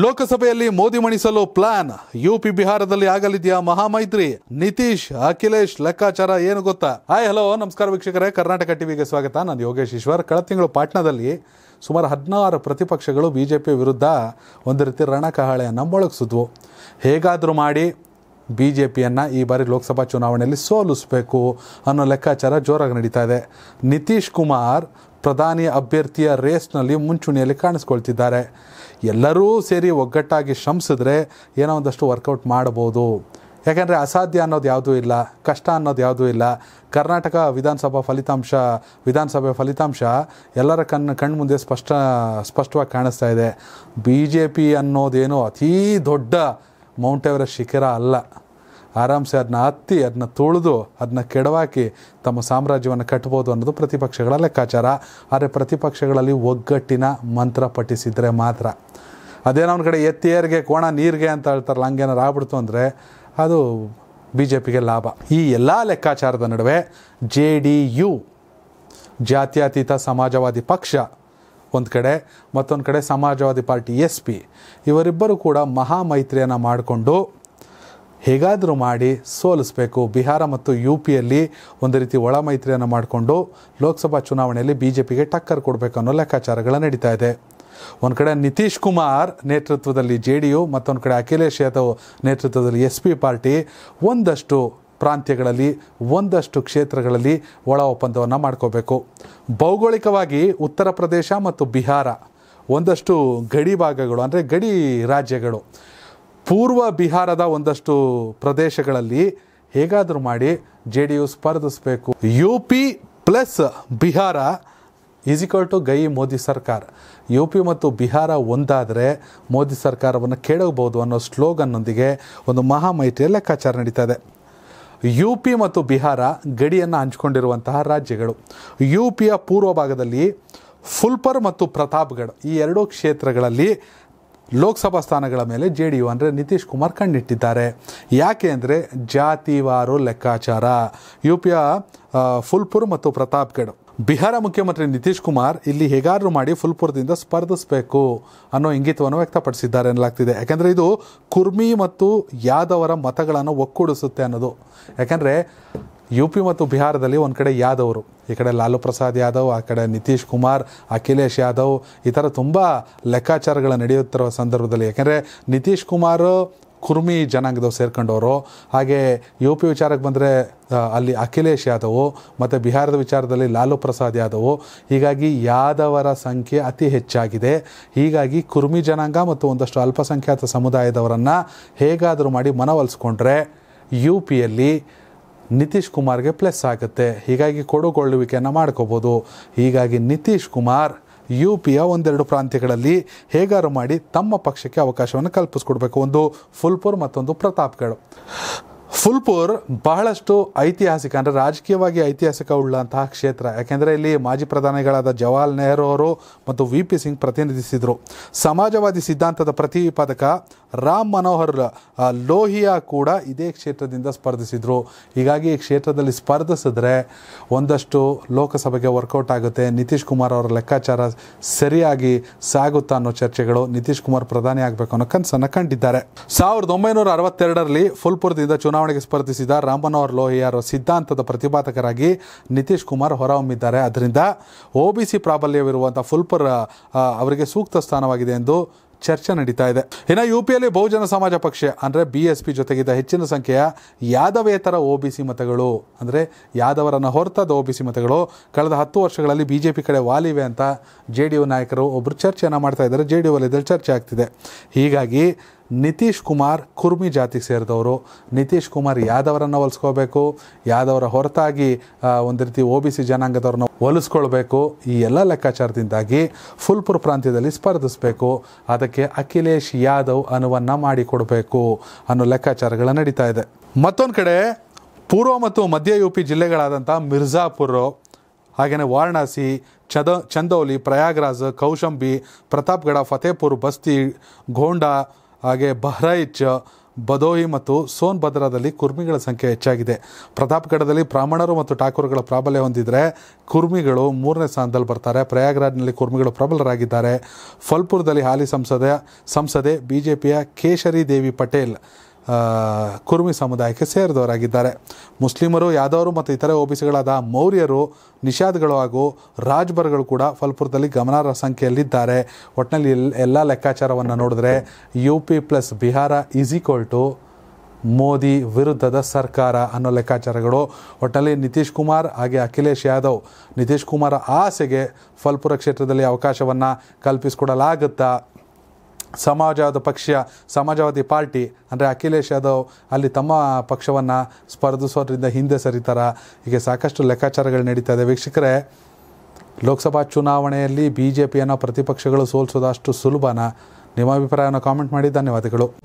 ಲೋಕಸಭೆಯಲ್ಲಿ Modi ಮಣಿಸಲು plan UP ಬಿಹಾರದಲ್ಲಿ ಆಗಲಿದೆಯಾ ಮಹಾಮೈತ್ರಿ ನಿತೀಶ್ ಅಖಿಲೇಶ್ ಲೆಕ್ಕಾಚಾರ ಏನು ಗೊತ್ತಾ ಹಾಯ್ ಹಲೋ ನಮಸ್ಕಾರ ವೀಕ್ಷಕರೇ ಕರ್ನಾಟಕ ಟಿವಿಗೆ ಸ್ವಾಗತ ನಾನು ಯೋಗೇಶ್ ಈಶ್ವರ್ ಕಳೆದ ತಿಂಗಳು ಪಾಟ್ನಾದಲ್ಲಿ ಸುಮಾರು ಹದಿನಾರು ಪ್ರತಿಪಕ್ಷಗಳು ಬಿ ಜೆ ಪಿ ವಿರುದ್ಧ ಒಂದು ರೀತಿ ರಣಕಹಳೆಯನ್ನು ಮೊಳಗಿಸಿದ್ವು ಹೇಗಾದರೂ ಮಾಡಿ ಬಿ ಜೆ ಪಿಯನ್ನು ಈ ಬಾರಿ ಲೋಕಸಭಾ ಚುನಾವಣೆಯಲ್ಲಿ ಸೋಲಿಸಬೇಕು ಅನ್ನೋ ಲೆಕ್ಕಾಚಾರ ಜೋರಾಗಿ ನಡೀತಾ ಇದೆ ನಿತೀಶ್ ಕುಮಾರ್ ಪ್ರಧಾನಿ ಅಭ್ಯರ್ಥಿಯ ರೇಸ್ನಲ್ಲಿ ಮುಂಚೂಣಿಯಲ್ಲಿ ಕಾಣಿಸ್ಕೊಳ್ತಿದ್ದಾರೆ ಎಲ್ಲರೂ ಸೇರಿ ಒಗ್ಗಟ್ಟಾಗಿ ಶ್ರಮಿಸಿದ್ರೆ ಏನೋ ಒಂದಷ್ಟು ವರ್ಕೌಟ್ ಮಾಡ್ಬೋದು ಯಾಕೆಂದರೆ ಅಸಾಧ್ಯ ಅನ್ನೋದು ಯಾವುದೂ ಇಲ್ಲ ಕಷ್ಟ ಅನ್ನೋದು ಯಾವುದೂ ಇಲ್ಲ ಕರ್ನಾಟಕ ವಿಧಾನಸಭಾ ಫಲಿತಾಂಶ ವಿಧಾನಸಭೆ ಫಲಿತಾಂಶ ಎಲ್ಲರ ಕಣ್ಣು ಮುಂದೆ ಸ್ಪಷ್ಟ ಸ್ಪಷ್ಟವಾಗಿ ಕಾಣಿಸ್ತಾ ಇದೆ ಬಿ ಜೆ ಪಿ ಅನ್ನೋದೇನು ಅತೀ ದೊಡ್ಡ ಮೌಂಟ್ ಎವರೆಸ್ಟ್ ಶಿಖರ ಅಲ್ಲ ಆರಾಮ್ಸೆ ಅದನ್ನ ಹತ್ತಿ ಅದನ್ನ ತುಳಿದು ಅದನ್ನ ಕೆಡವಾಕಿ ತಮ್ಮ ಸಾಮ್ರಾಜ್ಯವನ್ನು ಕಟ್ಬೋದು ಅನ್ನೋದು ಪ್ರತಿಪಕ್ಷಗಳ ಲೆಕ್ಕಾಚಾರ ಆದರೆ ಪ್ರತಿಪಕ್ಷಗಳಲ್ಲಿ ಒಗ್ಗಟ್ಟಿನ ಮಂತ್ರ ಪಠಿಸಿದರೆ ಮಾತ್ರ ಅದೇನೋ ಒಂದು ಕಡೆ ಎತ್ತೇರಿಗೆ ಕೋಣ ನೀರಿಗೆ ಅಂತ ಹೇಳ್ತಾರಲ್ಲ ಹಂಗೇನಾರು ಆಗ್ಬಿಡ್ತು ಅಂದರೆ ಅದು ಬಿ ಜೆ ಪಿಗೆ ಲಾಭ ಈ ಎಲ್ಲ ಲೆಕ್ಕಾಚಾರದ ನಡುವೆ ಜೆ ಡಿ ಯು ಜಾತ್ಯತೀತ ಸಮಾಜವಾದಿ ಪಕ್ಷ ಒಂದು ಕಡೆ ಮತ್ತೊಂದು ಕಡೆ ಸಮಾಜವಾದಿ ಪಾರ್ಟಿ ಎಸ್ ಪಿ ಇವರಿಬ್ಬರು ಕೂಡ ಮಹಾಮೈತ್ರಿಯನ್ನು ಮಾಡಿಕೊಂಡು ಹೇಗಾದರೂ ಮಾಡಿ ಸೋಲಿಸಬೇಕು ಬಿಹಾರ ಮತ್ತು ಯು ಪಿಯಲ್ಲಿ ಒಂದು ರೀತಿ ಒಳ ಮೈತ್ರಿಯನ್ನು ಮಾಡಿಕೊಂಡು ಲೋಕಸಭಾ ಚುನಾವಣೆಯಲ್ಲಿ ಬಿ ಜೆ ಪಿಗೆ ಟಕ್ಕರ್ ಕೊಡಬೇಕು ಅನ್ನೋ ಲೆಕ್ಕಾಚಾರಗಳು ನಡೀತಾ ಇದೆ ಒಂದು ಕಡೆ ನಿತೀಶ್ ಕುಮಾರ್ ನೇತೃತ್ವದಲ್ಲಿ ಜೆ ಡಿ ಯು ಮತ್ತೊಂದು ಕಡೆ ಅಖಿಲೇಶ್ ಯಾದವ್ ನೇತೃತ್ವದಲ್ಲಿ ಎಸ್ ಪಿ ಪಾರ್ಟಿ ಒಂದಷ್ಟು ಪ್ರಾಂತ್ಯಗಳಲ್ಲಿ ಒಂದಷ್ಟು ಕ್ಷೇತ್ರಗಳಲ್ಲಿ ಒಳ ಒಪ್ಪಂದವನ್ನು ಮಾಡ್ಕೋಬೇಕು ಭೌಗೋಳಿಕವಾಗಿ ಉತ್ತರ ಪ್ರದೇಶ ಮತ್ತು ಬಿಹಾರ ಒಂದಷ್ಟು ಗಡಿ ಭಾಗಗಳು ಅಂದರೆ ಗಡಿ ರಾಜ್ಯಗಳು ಪೂರ್ವ ಬಿಹಾರದ ಒಂದಷ್ಟು ಪ್ರದೇಶಗಳಲ್ಲಿ ಹೇಗಾದರೂ ಮಾಡಿ ಜೆ ಡಿ ಯು ಸ್ಪರ್ಧಿಸಬೇಕು U P plus Bihar is equal to ಗೈ ಮೋದಿ ಸರ್ಕಾರ ಯು ಪಿ ಮತ್ತು ಬಿಹಾರ ಒಂದಾದರೆ ಮೋದಿ ಸರ್ಕಾರವನ್ನು ಕೇಳಬಹುದು ಅನ್ನೋ ಸ್ಲೋಗನ್ನೊಂದಿಗೆ ಒಂದು ಮಹಾಮೈತ್ರಿಯ ಲೆಕ್ಕಾಚಾರ ನಡೀತಾ ಇದೆ ಯು ಪಿ ಮತ್ತು ಬಿಹಾರ ಗಡಿಯನ್ನು ಹಂಚಿಕೊಂಡಿರುವಂತಹ ರಾಜ್ಯಗಳು ಯು ಪಿಯ ಪೂರ್ವ ಭಾಗದಲ್ಲಿ ಫುಲ್ಪರ್ ಮತ್ತು ಪ್ರತಾಪ್ಗಢ ಈ ಎರಡೂ ಕ್ಷೇತ್ರಗಳಲ್ಲಿ ಲೋಕಸಭಾ ಸ್ಥಾನಗಳ ಮೇಲೆ ಜೆ ಡಿ ಯು ಅಂದರೆ ನಿತೀಶ್ ಕುಮಾರ್ ಕಣ್ಣಿಟ್ಟಿದ್ದಾರೆ ಯಾಕೆ ಅಂದರೆ ಜಾತಿವಾರು ಲೆಕ್ಕಾಚಾರ ಯು ಪಿಯ ಫುಲ್ಪುರ್ ಮತ್ತು ಪ್ರತಾಪ್ಗಢ್ ಬಿಹಾರ ಮುಖ್ಯಮಂತ್ರಿ ನಿತೀಶ್ ಕುಮಾರ್ ಇಲ್ಲಿ ಹೇಗಾದ್ರು ಮಾಡಿ ಫುಲ್ಪುರದಿಂದ ಸ್ಪರ್ಧಿಸಬೇಕು ಅನ್ನೋ ಇಂಗಿತವನ್ನು ವ್ಯಕ್ತಪಡಿಸಿದ್ದಾರೆ ಎನ್ನಲಾಗ್ತಿದೆ ಯಾಕೆಂದರೆ ಇದು ಕುರ್ಮಿ ಮತ್ತು ಯಾದವರ ಮತಗಳನ್ನು ಒಕ್ಕೂಡಿಸುತ್ತೆ ಅನ್ನೋದು ಯಾಕೆಂದರೆ ಯು ಪಿ ಮತ್ತು ಬಿಹಾರದಲ್ಲಿ ಒಂದು ಕಡೆ ಯಾದವರು ಈ ಕಡೆ ಲಾಲು ಪ್ರಸಾದ್ ಯಾದವ್ ಆ ಕಡೆ ನಿತೀಶ್ ಕುಮಾರ್ ಅಖಿಲೇಶ್ ಯಾದವ್ ಈ ಥರ ತುಂಬ ಲೆಕ್ಕಾಚಾರಗಳು ನಡೆಯುತ್ತಿರುವ ಸಂದರ್ಭದಲ್ಲಿ ಯಾಕೆಂದರೆ ನಿತೀಶ್ ಕುಮಾರ್ ಕುರ್ಮಿ ಜನಾಂಗದವ್ರು ಸೇರ್ಕೊಂಡವರು ಹಾಗೆ ಯು ಪಿ ವಿಚಾರಕ್ಕೆ ಬಂದರೆ ಅಲ್ಲಿ ಅಖಿಲೇಶ್ ಯಾದವ್ ಮತ್ತು ಬಿಹಾರದ ವಿಚಾರದಲ್ಲಿ ಲಾಲು ಪ್ರಸಾದ್ ಯಾದವ್ ಹೀಗಾಗಿ ಯಾದವರ ಸಂಖ್ಯೆ ಅತಿ ಹೆಚ್ಚಾಗಿದೆ ಹೀಗಾಗಿ ಕುರ್ಮಿ ಜನಾಂಗ ಮತ್ತು ಒಂದಷ್ಟು ಅಲ್ಪಸಂಖ್ಯಾತ ಸಮುದಾಯದವರನ್ನು ಹೇಗಾದರೂ ಮಾಡಿ ಮನವೊಲಿಸ್ಕೊಂಡ್ರೆ ಯು ಪಿಯಲ್ಲಿ ನಿತೀಶ್ ಕುಮಾರ್ಗೆ ಪ್ಲಸ್ ಆಗುತ್ತೆ ಹೀಗಾಗಿ ಕೊಡುಗೊಳ್ಳುವಿಕೆಯನ್ನು ಮಾಡ್ಕೋಬೋದು ಹೀಗಾಗಿ ನಿತೀಶ್ ಕುಮಾರ್ ಯು ಪಿಯ ಒಂದೆರಡು ಪ್ರಾಂತ್ಯಗಳಲ್ಲಿ ಹೇಗಾರು ಮಾಡಿ ತಮ್ಮ ಪಕ್ಷಕ್ಕೆ ಅವಕಾಶವನ್ನು ಕಲ್ಪಿಸ್ಕೊಡ್ಬೇಕು ಒಂದು ಫುಲ್ಪುರ್ ಮತ್ತೊಂದು ಪ್ರತಾಪ್ಗಳು ಫುಲ್ಪುರ್ ಬಹಳಷ್ಟು ಐತಿಹಾಸಿಕ ಅಂದರೆ ರಾಜಕೀಯವಾಗಿ ಐತಿಹಾಸಿಕ ಉಳ್ಳಂತಹ ಕ್ಷೇತ್ರ ಯಾಕೆಂದರೆ ಇಲ್ಲಿ ಮಾಜಿ ಪ್ರಧಾನಿಗಳಾದ ಜವಾಹರ್ ನೆಹರು ಅವರು ಮತ್ತು ವಿ ಪಿ ಸಿಂಗ್ ಪ್ರತಿನಿಧಿಸಿದರು ಸಮಾಜವಾದಿ ಸಿದ್ಧಾಂತದ ಪ್ರತಿಪಾದಕ ರಾಮ್ ಮನೋಹರ್ ಲೋಹಿಯಾ ಕೂಡ ಇದೇ ಕ್ಷೇತ್ರದಿಂದ ಸ್ಪರ್ಧಿಸಿದರು ಹೀಗಾಗಿ ಈ ಕ್ಷೇತ್ರದಲ್ಲಿ ಸ್ಪರ್ಧಿಸಿದ್ರೆ ಒಂದಷ್ಟು ಲೋಕಸಭೆಗೆ ವರ್ಕೌಟ್ ಆಗುತ್ತೆ ನಿತೀಶ್ ಕುಮಾರ್ ಅವರ ಲೆಕ್ಕಾಚಾರ ಸರಿಯಾಗಿ ಸಾಗುತ್ತಾ ಅನ್ನೋ ಚರ್ಚೆಗಳು ನಿತೀಶ್ ಕುಮಾರ್ ಪ್ರಧಾನಿ ಆಗಬೇಕು ಅನ್ನೋ ಕನಸನ್ನು ಕಂಡಿದ್ದಾರೆ ಸಾವಿರದ ಒಂಬೈನೂರ ಅರವತ್ತೆರಡರಲ್ಲಿ ಫುಲ್ಪುರದಿಂದ ಚುನಾವಣೆ ಚುನಾವಣೆಗೆ ಸ್ಪರ್ಧಿಸಿದ ಮನೋಹರ್ ಲೋಹಿಯಾರ ಸಿದ್ಧಾಂತದ ಪ್ರತಿಪಾದಕರಾಗಿ ನಿತೀಶ್ ಕುಮಾರ್ ಹೊರಹೊಮ್ಮಿದ್ದಾರೆ ಅದರಿಂದ ಸಿ ಪ್ರಾಬಲ್ಯವಿರುವಂಥ ಫುಲ್ಪರ್ ಅವರಿಗೆ ಸೂಕ್ತ ಸ್ಥಾನವಾಗಿದೆ ಎಂದು ಚರ್ಚೆ ನಡೀತಾ ಇದೆ ಇನ್ನು ಯು ಪಿಯಲ್ಲಿ ಬಹುಜನ ಸಮಾಜ ಪಕ್ಷ ಅಂದರೆ ಬಿ ಎಸ್ ಪಿ ಜೊತೆಗಿದ್ದ ಹೆಚ್ಚಿನ ಸಂಖ್ಯೆಯ ಯಾದವೇತರ ಒ ಬಿ ಸಿ ಮತಗಳು ಅಂದರೆ ಯಾದವರನ್ನು ಹೊರತಾದ ಓ ಬಿ ಸಿ ಮತಗಳು ಕಳೆದ ಹತ್ತು ವರ್ಷಗಳಲ್ಲಿ ಬಿ ಜೆ ಪಿ ಕಡೆ ವಾಲಿವೆ ಅಂತ ಜೆ ಡಿ ಯು ನಾಯಕರು ಒಬ್ಬರು ಚರ್ಚೆಯನ್ನು ಮಾಡ್ತಾ ಇದ್ದಾರೆ ಜೆ ಡಿ ಯು ವಲಯದಲ್ಲಿ ಚರ್ಚೆ ಆಗ್ತಿದೆ ಹೀಗಾಗಿ ನಿತೀಶ್ ಕುಮಾರ್ ಕುರ್ಮಿ ಜಾತಿ ಸೇರಿದವರು ನಿತೀಶ್ ಕುಮಾರ್ ಯಾದವರನ್ನು ಒಲಿಸ್ಕೋಬೇಕು ಯಾದವರ ಹೊರತಾಗಿ ಒಂದು ರೀತಿ ಒ ಬಿ ಸಿ ಜನಾಂಗದವ್ರನ್ನ ಹೊಲಿಸ್ಕೊಳ್ಬೇಕು ಈ ಎಲ್ಲ ಲೆಕ್ಕಾಚಾರದಿಂದಾಗಿ ಫುಲ್ಪುರ್ ಪ್ರಾಂತ್ಯದಲ್ಲಿ ಸ್ಪರ್ಧಿಸಬೇಕು ಅದಕ್ಕೆ ಅಖಿಲೇಶ್ ಯಾದವ್ ಅನುವನ್ನ ಮಾಡಿಕೊಡಬೇಕು ಅನ್ನೋ ಲೆಕ್ಕಾಚಾರಗಳು ನಡೀತಾ ಇದೆ ಮತ್ತೊಂದು ಕಡೆ ಪೂರ್ವ ಮತ್ತು ಮಧ್ಯ ಯು ಪಿ ಜಿಲ್ಲೆಗಳಾದಂಥ ಮಿರ್ಜಾಪುರ ಹಾಗೆಯೇ ವಾರಣಾಸಿ ಚದ ಚಂದೌಲಿ ಪ್ರಯಾಗ್ರಾಜ್ ಕೌಶಂಬಿ ಪ್ರತಾಪ್ಗಢ ಫತೇಪುರ್ ಬಸ್ತಿ ಗೋಂಡಾ ಹಾಗೆ ಬಹ್ರೈಚ್ ಬದೋಹಿ ಮತ್ತು ಸೋನ್ಭದ್ರಾದಲ್ಲಿ ಕುರ್ಮಿಗಳ ಸಂಖ್ಯೆ ಹೆಚ್ಚಾಗಿದೆ ಪ್ರತಾಪ್ಗಢದಲ್ಲಿ ಬ್ರಾಹ್ಮಣರು ಮತ್ತು ಠಾಕೂರ್ಗಳ ಪ್ರಾಬಲ್ಯ ಹೊಂದಿದರೆ ಕುರ್ಮಿಗಳು ಮೂರನೇ ಸ್ಥಾನದಲ್ಲಿ ಬರ್ತಾರೆ ಪ್ರಯಾಗ್ರಾಜ್ನಲ್ಲಿ ಕುರ್ಮಿಗಳು ಪ್ರಬಲರಾಗಿದ್ದಾರೆ ಫಲ್ಪುರದಲ್ಲಿ ಹಾಲಿ ಸಂಸದ ಸಂಸದೆ ಬಿ ಜೆ ಪಿಯ ಕೇಶರಿ ದೇವಿ ಪಟೇಲ್ ಕುರ್ಮಿ ಸಮುದಾಯಕ್ಕೆ ಸೇರಿದವರಾಗಿದ್ದಾರೆ ಮುಸ್ಲಿಮರು ಯಾದವರು ಮತ್ತು ಇತರೆ ಸಿಗಳಾದ ಮೌರ್ಯರು ನಿಷಾದ್ಗಳು ಹಾಗೂ ರಾಜ್ಬರ್ಗಳು ಕೂಡ ಫಲ್ಪುರದಲ್ಲಿ ಗಮನಾರ್ಹ ಸಂಖ್ಯೆಯಲ್ಲಿದ್ದಾರೆ ಒಟ್ಟಿನಲ್ಲಿ ಎಲ್ ಎಲ್ಲ ಲೆಕ್ಕಾಚಾರವನ್ನು ನೋಡಿದ್ರೆ U P plus Bihar is equal to Modi ವಿರುದ್ಧದ ಸರ್ಕಾರ ಅನ್ನೋ ಲೆಕ್ಕಾಚಾರಗಳು ಒಟ್ಟಿನಲ್ಲಿ ನಿತೀಶ್ ಕುಮಾರ್ ಹಾಗೆ ಅಖಿಲೇಶ್ ಯಾದವ್ ನಿತೀಶ್ ಕುಮಾರ್ ಆಸೆಗೆ ಫಲ್ಪುರ ಕ್ಷೇತ್ರದಲ್ಲಿ ಅವಕಾಶವನ್ನು ಕಲ್ಪಿಸಿಕೊಡಲಾಗುತ್ತಾ ಸಮಾಜವಾದ ಪಕ್ಷ ಸಮಾಜವಾದಿ ಪಾರ್ಟಿ ಅಂದರೆ ಅಖಿಲೇಶ್ ಯಾದವ್ ಅಲ್ಲಿ ತಮ್ಮ ಪಕ್ಷವನ್ನು ಸ್ಪರ್ಧಿಸೋದ್ರಿಂದ ಹಿಂದೆ ಸರಿತಾರ ಹೀಗೆ ಸಾಕಷ್ಟು ಲೆಕ್ಕಾಚಾರಗಳು ನಡೀತಾ ಇದೆ ವೀಕ್ಷಕರೇ ಲೋಕಸಭಾ ಚುನಾವಣೆಯಲ್ಲಿ ಬಿ ಜೆ ಪಿಯನ್ನು ಪ್ರತಿಪಕ್ಷಗಳು ಸೋಲಿಸೋದು ಅಷ್ಟು ಸುಲಭನ ನಿಮ್ಮ ಅಭಿಪ್ರಾಯವನ್ನು ಕಾಮೆಂಟ್ ಮಾಡಿ ಧನ್ಯವಾದಗಳು